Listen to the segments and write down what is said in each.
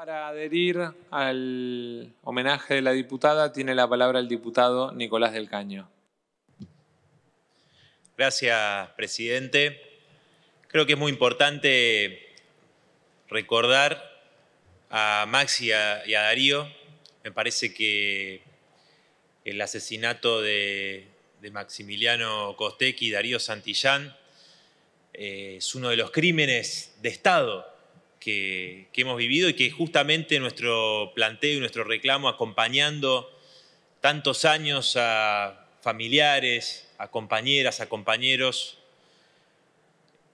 Para adherir al homenaje de la diputada tiene la palabra el diputado Nicolás del Caño. Gracias, presidente. Creo que es muy importante recordar a Maxi y a, Darío. Me parece que el asesinato de, Maximiliano Costec y Darío Santillán eh, es uno de los crímenes de Estado que, hemos vivido y que justamente nuestro planteo y nuestro reclamo acompañando tantos años a familiares, a compañeras, a compañeros,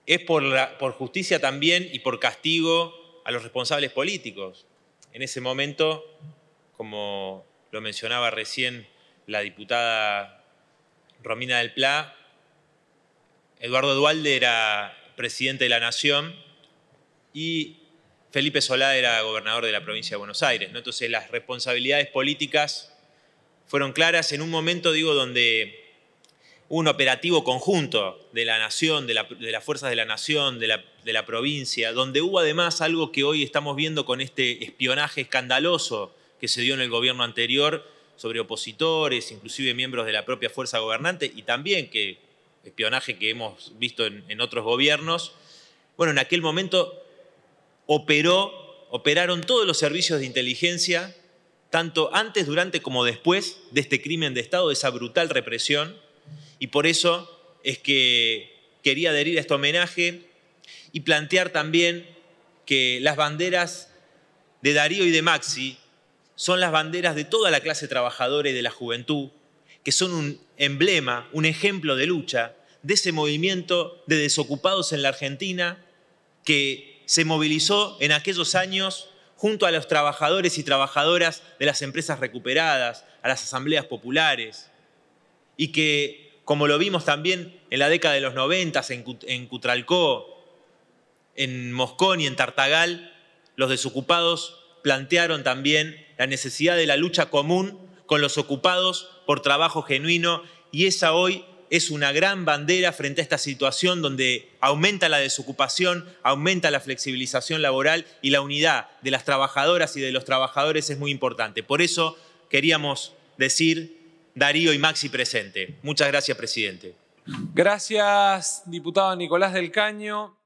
es por, por, justicia también y por castigo a los responsables políticos. En ese momento, como lo mencionaba recién la diputada Romina del Pla, Eduardo Dualde era presidente de la Nación y Felipe Solá era gobernador de la provincia de Buenos Aires. ¿no? Entonces las responsabilidades políticas fueron claras en un momento, digo, donde un operativo conjunto de la nación, de, las fuerzas de la nación, de la, provincia, donde hubo además algo que hoy estamos viendo con este espionaje escandaloso que se dio en el gobierno anterior sobre opositores, inclusive miembros de la propia fuerza gobernante, y también que espionaje que hemos visto en, en otros gobiernos. Bueno, en aquel momento operó, operaron todos los servicios de inteligencia, tanto antes, durante como después de este crimen de Estado, de esa brutal represión, y por eso es que quería adherir a este homenaje y plantear también que las banderas de Darío y de Maxi son las banderas de toda la clase trabajadora y de la juventud, que son un emblema, un ejemplo de lucha de ese movimiento de desocupados en la Argentina que se movilizó en aquellos años junto a los trabajadores y trabajadoras de las empresas recuperadas, a las asambleas populares, y que, como lo vimos también en la década de los 90, en Cutralcó, en Moscón y en Tartagal, los desocupados plantearon también la necesidad de la lucha común con los ocupados por trabajo genuino, y esa hoy es una gran bandera frente a esta situación donde aumenta la desocupación, aumenta la flexibilización laboral y la unidad de las trabajadoras y de los trabajadores es muy importante. Por eso queríamos decir Darío y Maxi presente. Muchas gracias, presidente. Gracias, diputado Nicolás del Caño.